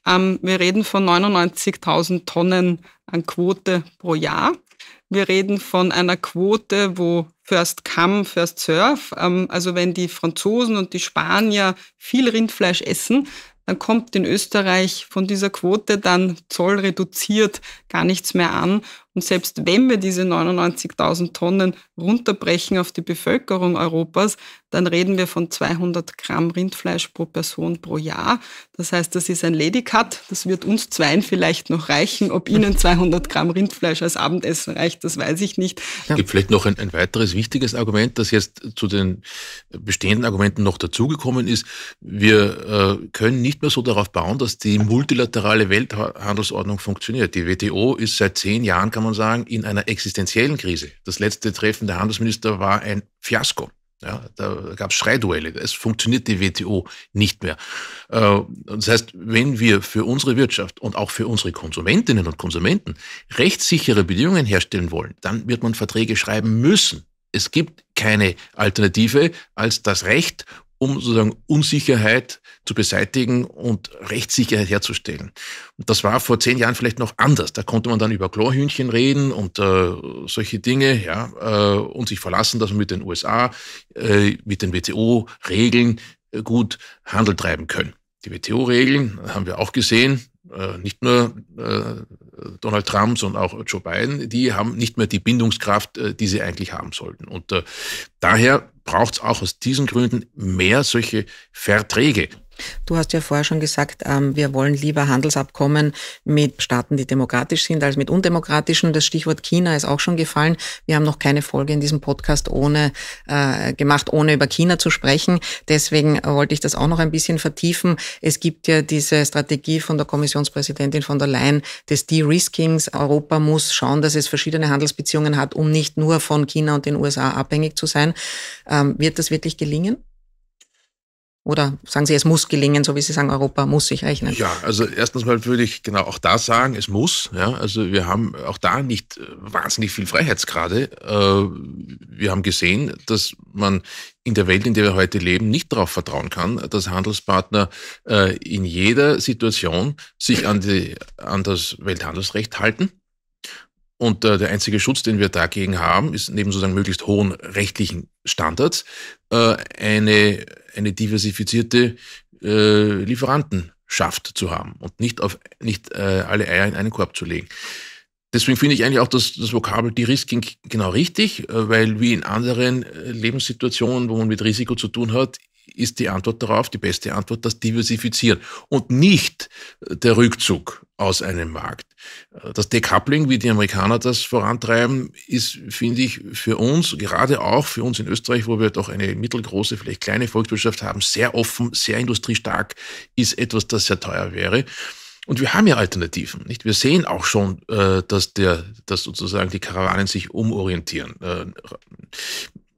Ähm, wir reden von 99.000 Tonnen an Quote pro Jahr. Wir reden von einer Quote, wo First Come, First Serve, ähm, also wenn die Franzosen und die Spanier viel Rindfleisch essen, dann kommt in Österreich von dieser Quote dann zollreduziert gar nichts mehr an. Und selbst wenn wir diese 99.000 Tonnen runterbrechen auf die Bevölkerung Europas, dann reden wir von 200 Gramm Rindfleisch pro Person pro Jahr. Das heißt, das ist ein Lady Cut. Das wird uns zweien vielleicht noch reichen. Ob Ihnen 200 Gramm Rindfleisch als Abendessen reicht, das weiß ich nicht. Es gibt vielleicht noch ein, ein weiteres wichtiges Argument, das jetzt zu den bestehenden Argumenten noch dazugekommen ist. Wir äh, können nicht mehr so darauf bauen, dass die multilaterale Welthandelsordnung funktioniert. Die WTO ist seit zehn Jahren, kann man man sagen, in einer existenziellen Krise. Das letzte Treffen der Handelsminister war ein Fiasko. Ja, da gab es Schreiduelle. Es funktioniert die WTO nicht mehr. Äh, das heißt, wenn wir für unsere Wirtschaft und auch für unsere Konsumentinnen und Konsumenten rechtssichere Bedingungen herstellen wollen, dann wird man Verträge schreiben müssen. Es gibt keine Alternative als das Recht um sozusagen Unsicherheit zu beseitigen und Rechtssicherheit herzustellen. Und das war vor zehn Jahren vielleicht noch anders. Da konnte man dann über Chlorhühnchen reden und äh, solche Dinge, ja, äh, und sich verlassen, dass man mit den USA, äh, mit den WTO-Regeln äh, gut Handel treiben können. Die WTO-Regeln haben wir auch gesehen, äh, nicht nur äh, Donald Trump, sondern auch Joe Biden, die haben nicht mehr die Bindungskraft, äh, die sie eigentlich haben sollten. Und äh, daher braucht es auch aus diesen Gründen mehr solche Verträge. Du hast ja vorher schon gesagt, ähm, wir wollen lieber Handelsabkommen mit Staaten, die demokratisch sind, als mit undemokratischen. Das Stichwort China ist auch schon gefallen. Wir haben noch keine Folge in diesem Podcast ohne äh, gemacht, ohne über China zu sprechen. Deswegen wollte ich das auch noch ein bisschen vertiefen. Es gibt ja diese Strategie von der Kommissionspräsidentin von der Leyen des De-Riskings. Europa muss schauen, dass es verschiedene Handelsbeziehungen hat, um nicht nur von China und den USA abhängig zu sein. Ähm, wird das wirklich gelingen? Oder sagen Sie, es muss gelingen, so wie Sie sagen, Europa muss sich rechnen? Ja, also erstens mal würde ich genau auch da sagen, es muss. Ja, also wir haben auch da nicht äh, wahnsinnig viel Freiheitsgrade. Äh, wir haben gesehen, dass man in der Welt, in der wir heute leben, nicht darauf vertrauen kann, dass Handelspartner äh, in jeder Situation sich an, die, an das Welthandelsrecht halten. Und äh, der einzige Schutz, den wir dagegen haben, ist neben sozusagen möglichst hohen rechtlichen Standards äh, eine eine diversifizierte äh, Lieferantenschaft zu haben und nicht auf nicht äh, alle Eier in einen Korb zu legen. Deswegen finde ich eigentlich auch das, das Vokabel die risking genau richtig, äh, weil wie in anderen äh, Lebenssituationen, wo man mit Risiko zu tun hat, ist die Antwort darauf, die beste Antwort, das Diversifizieren und nicht äh, der Rückzug aus einem Markt. Äh, das Decoupling, wie die Amerikaner das vorantreiben, ist, finde ich, für uns, gerade auch für uns in Österreich, wo wir doch eine mittelgroße, vielleicht kleine Volkswirtschaft haben, sehr offen, sehr industriestark, ist etwas, das sehr teuer wäre. Und wir haben ja Alternativen, nicht? Wir sehen auch schon, äh, dass der, dass sozusagen die Karawanen sich umorientieren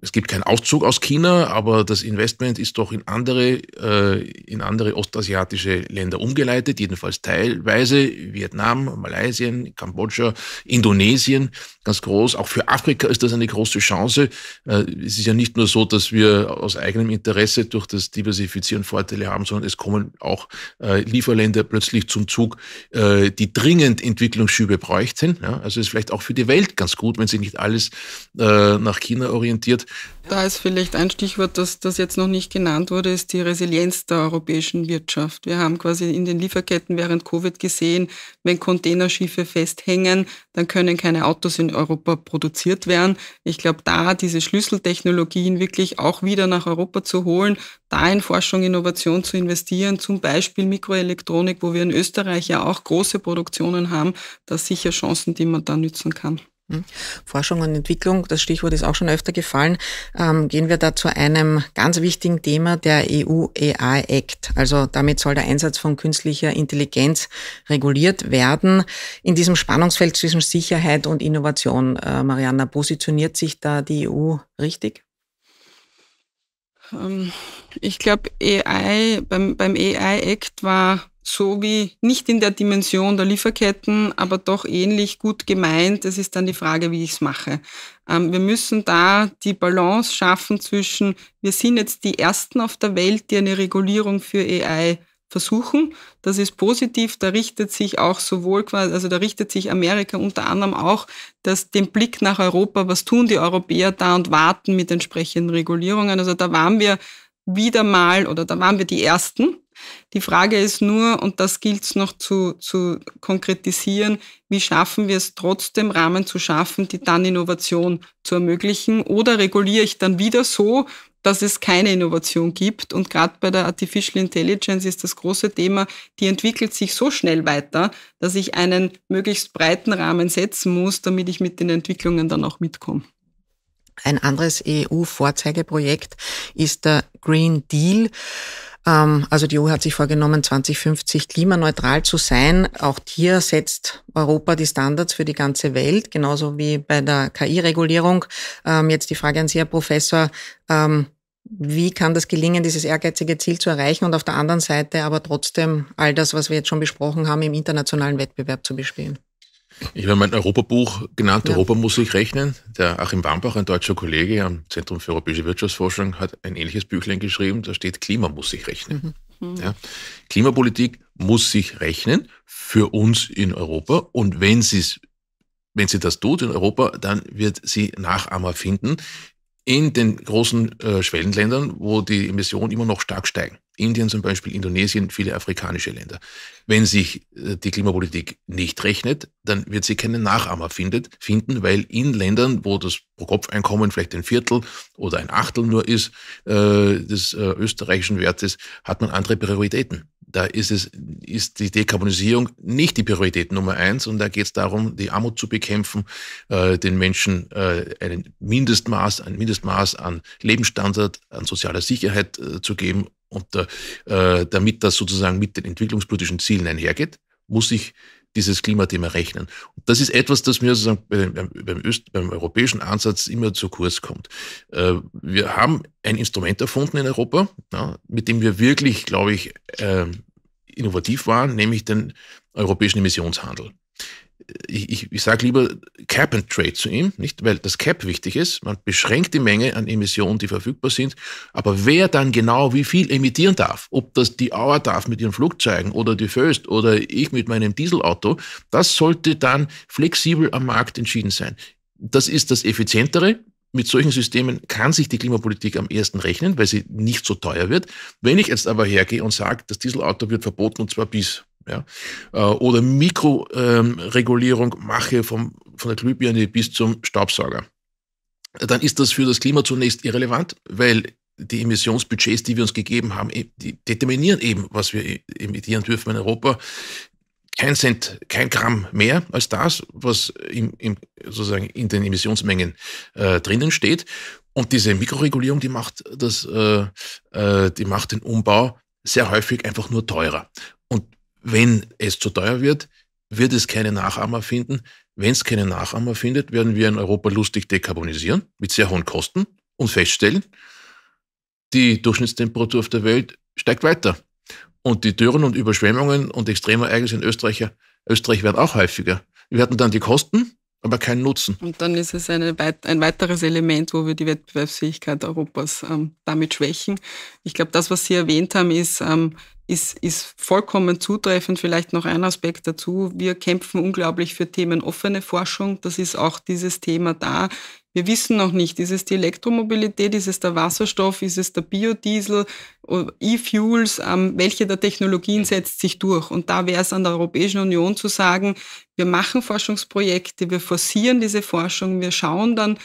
es gibt keinen Auszug aus China, aber das Investment ist doch in andere, äh, in andere ostasiatische Länder umgeleitet, jedenfalls teilweise Vietnam, Malaysia, Kambodscha, Indonesien ganz groß. Auch für Afrika ist das eine große Chance. Äh, es ist ja nicht nur so, dass wir aus eigenem Interesse durch das Diversifizieren Vorteile haben, sondern es kommen auch äh, Lieferländer plötzlich zum Zug, äh, die dringend Entwicklungsschübe bräuchten. Also ist vielleicht auch für die Welt ganz gut, wenn sich nicht alles nach China orientiert. Da ist vielleicht ein Stichwort, das, das jetzt noch nicht genannt wurde, ist die Resilienz der europäischen Wirtschaft. Wir haben quasi in den Lieferketten während Covid gesehen, wenn Containerschiffe festhängen, dann können keine Autos in Europa produziert werden. Ich glaube, da diese Schlüsseltechnologien wirklich auch wieder nach Europa zu holen, da in Forschung, Innovation zu investieren, zum Beispiel Mikroelektronik, wo wir in Österreich ja auch große Produktionen haben, das sicher Chancen, die man da nützen kann. Hm? Forschung und Entwicklung, das Stichwort ist auch schon öfter gefallen. Ähm, gehen wir da zu einem ganz wichtigen Thema der EU AI Act. Also damit soll der Einsatz von künstlicher Intelligenz reguliert werden. In diesem Spannungsfeld zwischen Sicherheit und Innovation, äh, Mariana, positioniert sich da die EU richtig? Ähm, ich glaube, AI, beim, beim AI Act war so wie nicht in der Dimension der Lieferketten, aber doch ähnlich gut gemeint. Es ist dann die Frage, wie ich es mache. Ähm, wir müssen da die Balance schaffen zwischen, wir sind jetzt die Ersten auf der Welt, die eine Regulierung für AI versuchen. Das ist positiv. Da richtet sich auch sowohl quasi, also da richtet sich Amerika unter anderem auch das, den Blick nach Europa. Was tun die Europäer da und warten mit entsprechenden Regulierungen? Also da waren wir wieder mal oder da waren wir die Ersten. Die Frage ist nur, und das gilt es noch zu, zu konkretisieren, wie schaffen wir es trotzdem, Rahmen zu schaffen, die dann Innovation zu ermöglichen? Oder reguliere ich dann wieder so, dass es keine Innovation gibt. Und gerade bei der Artificial Intelligence ist das große Thema, die entwickelt sich so schnell weiter, dass ich einen möglichst breiten Rahmen setzen muss, damit ich mit den Entwicklungen dann auch mitkomme. Ein anderes EU-Vorzeigeprojekt ist der Green Deal. Ähm, also die EU hat sich vorgenommen, 2050 klimaneutral zu sein. Auch hier setzt Europa die Standards für die ganze Welt, genauso wie bei der KI-Regulierung. Ähm, jetzt die Frage an Sie, Herr Professor. Ähm, wie kann das gelingen, dieses ehrgeizige Ziel zu erreichen und auf der anderen Seite aber trotzdem all das, was wir jetzt schon besprochen haben, im internationalen Wettbewerb zu bestehen? Ich habe mein Europabuch genannt, ja. Europa muss sich rechnen. Der Achim Bambach, ein deutscher Kollege am Zentrum für europäische Wirtschaftsforschung, hat ein ähnliches Büchlein geschrieben, da steht Klima muss sich rechnen. Mhm. mhm. Ja. Klimapolitik muss sich rechnen für uns in Europa und wenn sie wenn sie das tut in Europa, dann wird sie Nachahmer finden in den großen äh, Schwellenländern, wo die Emissionen immer noch stark steigen. Indien zum Beispiel, Indonesien, viele afrikanische Länder. Wenn sich äh, die Klimapolitik nicht rechnet, dann wird sie keinen Nachahmer findet, finden, weil in Ländern, wo das Pro-Kopf-Einkommen vielleicht ein Viertel oder ein Achtel nur ist äh, des äh, österreichischen Wertes, hat man andere Prioritäten. Da ist, es, ist die Dekarbonisierung nicht die Priorität Nummer eins und da geht es darum, die Armut zu bekämpfen, äh, den Menschen äh, einen Mindestmaß, ein Mindestmaß an Lebensstandard, an sozialer Sicherheit äh, zu geben und äh, äh, damit das sozusagen mit den entwicklungspolitischen Zielen einhergeht, muss ich dieses Klimathema rechnen. Und das ist etwas, das mir sozusagen beim, beim, Öst, beim europäischen Ansatz immer zu kurz kommt. Äh, wir haben ein Instrument erfunden in Europa, ja, mit dem wir wirklich, glaube ich, äh, innovativ waren, nämlich den europäischen Emissionshandel ich, ich, ich sage lieber Cap and Trade zu ihm, nicht? Weil das Cap wichtig ist. Man beschränkt die Menge an Emissionen, die verfügbar sind. Aber wer dann genau wie viel emittieren darf, ob das die Auer darf mit ihren Flugzeugen oder die Föst oder ich mit meinem Dieselauto, das sollte dann flexibel am Markt entschieden sein. Das ist das Effizientere, mit solchen Systemen kann sich die Klimapolitik am ersten rechnen, weil sie nicht so teuer wird. Wenn ich jetzt aber hergehe und sage, das Dieselauto wird verboten und zwar bis ja? Äh, oder Mikroregulierung ähm, mache vom, von der Glühbirne bis zum Staubsauger. Dann ist das für das Klima zunächst irrelevant, weil die Emissionsbudgets, die wir uns gegeben haben, e, die determinieren eben, was wir e, emittieren dürfen in Europa. Kein Cent, kein Gramm mehr als das, was im, im, sozusagen in den Emissionsmengen äh, drinnen steht. Und diese Mikroregulierung, die macht, das, äh, äh, die macht den Umbau sehr häufig einfach nur teurer. Wenn es zu teuer wird, wird es keine Nachahmer finden. Wenn es keine Nachahmer findet, werden wir in Europa lustig dekarbonisieren mit sehr hohen Kosten und feststellen, die Durchschnittstemperatur auf der Welt steigt weiter. Und die Dürren und Überschwemmungen und Extremereignisse in Österreich, Österreich werden auch häufiger. Wir hatten dann die Kosten, aber keinen Nutzen. Und dann ist es eine, ein weiteres Element, wo wir die Wettbewerbsfähigkeit Europas ähm, damit schwächen. Ich glaube, das, was Sie erwähnt haben, ist ähm, ist, ist vollkommen zutreffend. Vielleicht noch ein Aspekt dazu. Wir kämpfen unglaublich für themenoffene Forschung. Das ist auch dieses Thema da. Wir wissen noch nicht, ist es die Elektromobilität, ist es der Wasserstoff, ist es der Biodiesel, äh, E-Fuels, ähm, welche der Technologien setzt sich durch? Und da wäre es an der Europäischen Union zu sagen, wir machen Forschungsprojekte, wir forcieren diese Forschung, wir schauen dann,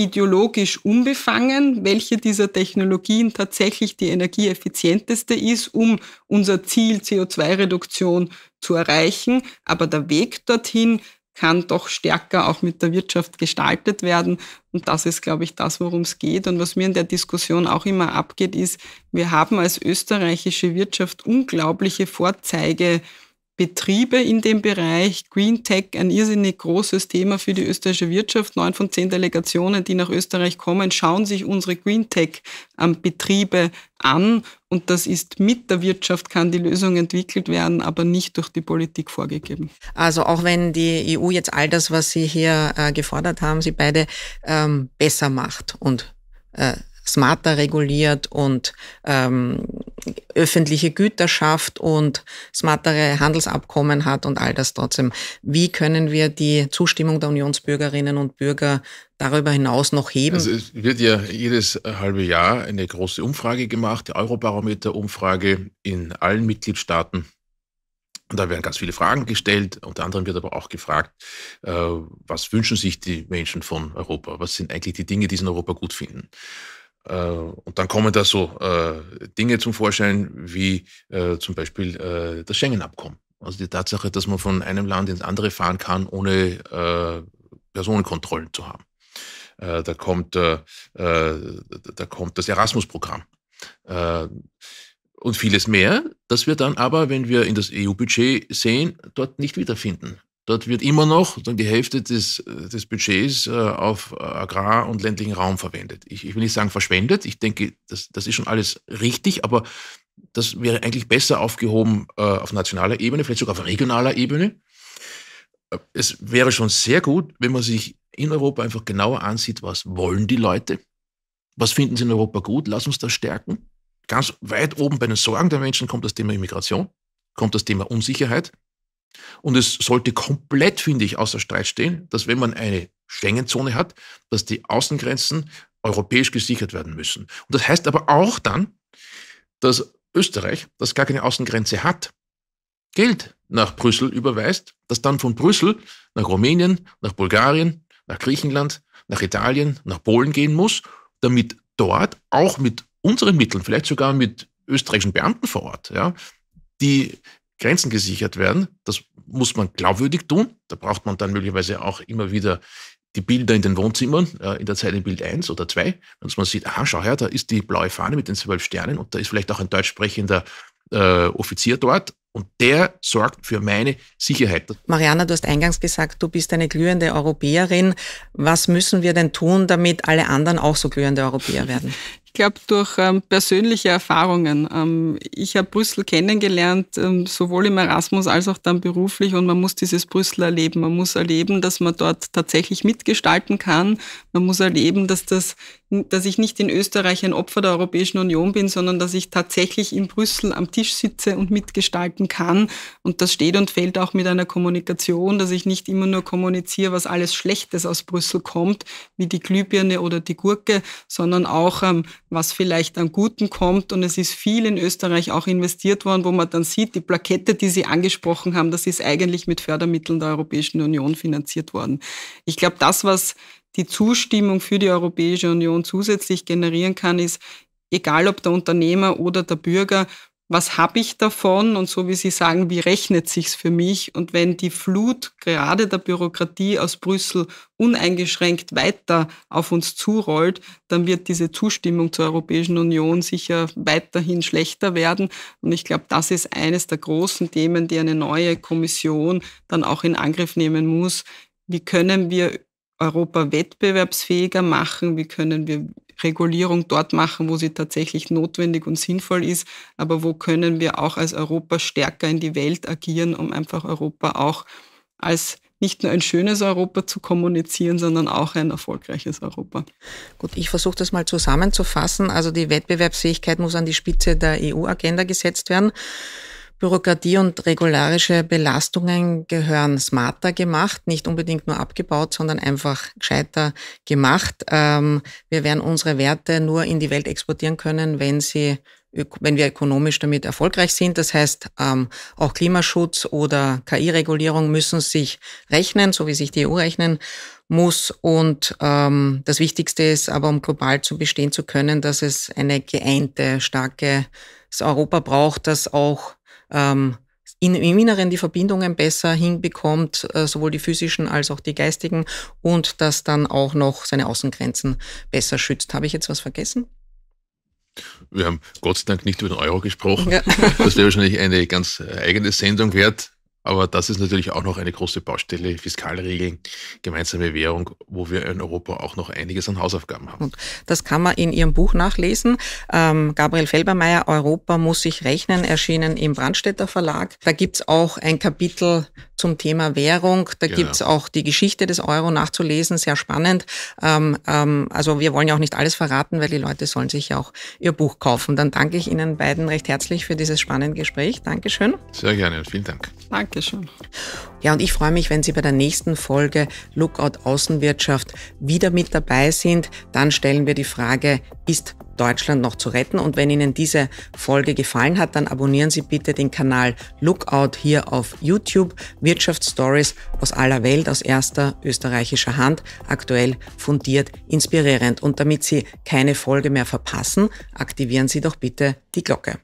ideologisch unbefangen, welche dieser Technologien tatsächlich die energieeffizienteste ist, um unser Ziel CO2-Reduktion zu erreichen. Aber der Weg dorthin kann doch stärker auch mit der Wirtschaft gestaltet werden. Und das ist, glaube ich, das, worum es geht. Und was mir in der Diskussion auch immer abgeht, ist, wir haben als österreichische Wirtschaft unglaubliche Vorzeige Betriebe in dem Bereich. Green Tech, ein irrsinnig großes Thema für die österreichische Wirtschaft. Neun von zehn Delegationen, die nach Österreich kommen, schauen sich unsere Green Tech-Betriebe ähm, an. Und das ist mit der Wirtschaft kann die Lösung entwickelt werden, aber nicht durch die Politik vorgegeben. Also auch wenn die EU jetzt all das, was Sie hier äh, gefordert haben, Sie beide ähm, besser macht und äh, smarter reguliert und ähm, öffentliche Güter schafft und smartere Handelsabkommen hat und all das trotzdem. Wie können wir die Zustimmung der Unionsbürgerinnen und Bürger darüber hinaus noch heben? Also es wird ja jedes halbe Jahr eine große Umfrage gemacht, die Eurobarometer-Umfrage in allen Mitgliedstaaten. Und da werden ganz viele Fragen gestellt. Unter anderem wird aber auch gefragt, äh, was wünschen sich die Menschen von Europa? Was sind eigentlich die Dinge, die sie in Europa gut finden? Äh, und dann kommen da so äh, Dinge zum Vorschein, wie äh, zum Beispiel das Schengen-Abkommen. Also die Tatsache, dass man von einem Land ins andere fahren kann, ohne Personenkontrollen zu haben. da, kommt, da kommt das Erasmus-Programm und vieles mehr, das wir dann aber, wenn wir in das EU-Budget sehen, dort nicht wiederfinden. Dort wird immer noch die Hälfte des, äh, des Budgets äh, auf äh, Agrar- und ländlichen Raum verwendet. Ich, ich, will nicht sagen verschwendet. Ich denke, das, das ist schon alles richtig, aber das wäre eigentlich besser aufgehoben äh, auf nationaler Ebene, vielleicht sogar auf regionaler Ebene. Es wäre schon sehr gut, wenn man sich in Europa einfach genauer ansieht, was wollen die Leute, was finden sie in Europa gut, lass uns das stärken. Ganz weit oben bei den Sorgen der Menschen kommt das Thema Immigration, kommt das Thema Unsicherheit, und es sollte komplett, finde ich, außer Streit stehen, dass wenn man eine Schengen-Zone hat, dass die Außengrenzen europäisch gesichert werden müssen. Und das heißt aber auch dann, dass Österreich, das gar keine Außengrenze hat, Geld nach Brüssel überweist, das dann von Brüssel nach Rumänien, nach Bulgarien, nach Griechenland, nach Italien, nach Polen gehen muss, damit dort auch mit unseren Mitteln, vielleicht sogar mit österreichischen Beamten vor Ort, ja, die Grenzen gesichert werden. Das muss man glaubwürdig tun. Da braucht man dann möglicherweise auch immer wieder die Bilder in den Wohnzimmern, äh, in der Zeit in Bild 1 oder 2, dass man sieht, aha, schau her, da ist die blaue Fahne mit den zwölf Sternen und da ist vielleicht auch ein deutsch sprechender äh, Offizier dort und der sorgt für meine Sicherheit. Mariana, du hast eingangs gesagt, du bist eine glühende Europäerin. Was müssen wir denn tun, damit alle anderen auch so glühende Europäer werden? Ich glaube, durch ähm, persönliche Erfahrungen. Ähm, ich habe Brüssel kennengelernt, ähm, sowohl im Erasmus als auch dann beruflich. Und man muss dieses Brüssel erleben. Man muss erleben, dass man dort tatsächlich mitgestalten kann. Man muss erleben, dass, das, dass ich nicht in Österreich ein Opfer der Europäischen Union bin, sondern dass ich tatsächlich in Brüssel am Tisch sitze und mitgestalten kann. Und das steht und fällt auch mit einer Kommunikation, dass ich nicht immer nur kommuniziere, was alles Schlechtes aus Brüssel kommt, wie die Glühbirne oder die Gurke, sondern auch ähm, was vielleicht an Guten kommt. Und es ist viel in Österreich auch investiert worden, wo man dann sieht, die Plakette, die Sie angesprochen haben, das ist eigentlich mit Fördermitteln der Europäischen Union finanziert worden. Ich glaube, das, was die Zustimmung für die Europäische Union zusätzlich generieren kann, ist, egal ob der Unternehmer oder der Bürger, was habe ich davon und so wie Sie sagen, wie rechnet sich's für mich? Und wenn die Flut gerade der Bürokratie aus Brüssel uneingeschränkt weiter auf uns zurollt, dann wird diese Zustimmung zur Europäischen Union sicher weiterhin schlechter werden. Und ich glaube, das ist eines der großen Themen, die eine neue Kommission dann auch in Angriff nehmen muss. Wie können wir Europa wettbewerbsfähiger machen, wie können wir Regulierung dort machen, wo sie tatsächlich notwendig und sinnvoll ist, aber wo können wir auch als Europa stärker in die Welt agieren, um einfach Europa auch als nicht nur ein schönes Europa zu kommunizieren, sondern auch ein erfolgreiches Europa. Gut, ich versuche das mal zusammenzufassen. Also die Wettbewerbsfähigkeit muss an die Spitze der EU-Agenda gesetzt werden. Bürokratie und regularische Belastungen gehören smarter gemacht, nicht unbedingt nur abgebaut, sondern einfach gescheiter gemacht. Ähm, wir werden unsere Werte nur in die Welt exportieren können, wenn sie wenn wir ökonomisch damit erfolgreich sind. Das heißt, ähm, auch Klimaschutz oder KI-Regulierung müssen sich rechnen, so wie sich die EU rechnen muss. Und ähm, das Wichtigste ist aber, um global zu bestehen zu können, dass es eine geeinte, starke Europa braucht, das auch ähm, in, im Inneren die Verbindungen besser hinbekommt, äh, sowohl die physischen als auch die geistigen und das dann auch noch seine Außengrenzen besser schützt. Habe ich jetzt was vergessen? Wir haben Gott sei Dank nicht über den Euro gesprochen. Ja. Das wäre wahrscheinlich eine ganz äh, eigene Sendung wert. Aber das ist natürlich auch noch eine große Baustelle, Fiskalregeln, gemeinsame Währung, wo wir in Europa auch noch einiges an Hausaufgaben haben. Das kann man in Ihrem Buch nachlesen. Ähm, Gabriel Felbermeier, Europa muss sich rechnen, erschienen im Brandstätter Verlag. Da gibt es auch ein Kapitel zum Thema Währung. Da genau. es auch die Geschichte des Euro nachzulesen, sehr spannend. Ähm, ähm, also wir wollen ja auch nicht alles verraten, weil die Leute sollen sich ja auch Ihr Buch kaufen. Dann danke ich Ihnen beiden recht herzlich für dieses spannende Gespräch. Dankeschön. Sehr gerne und vielen Dank. Dankeschön. Ja, und ich freue mich, wenn Sie bei der nächsten Folge Lookout Außenwirtschaft wieder mit dabei sind. Dann stellen wir die Frage, ist Deutschland noch zu retten? Und wenn Ihnen diese Folge gefallen hat, dann abonnieren Sie bitte den Kanal Lookout hier auf YouTube. Wirtschaftsstories aus aller Welt, aus erster österreichischer Hand, aktuell fundiert, inspirierend. Und damit Sie keine Folge mehr verpassen, aktivieren Sie doch bitte die Glocke.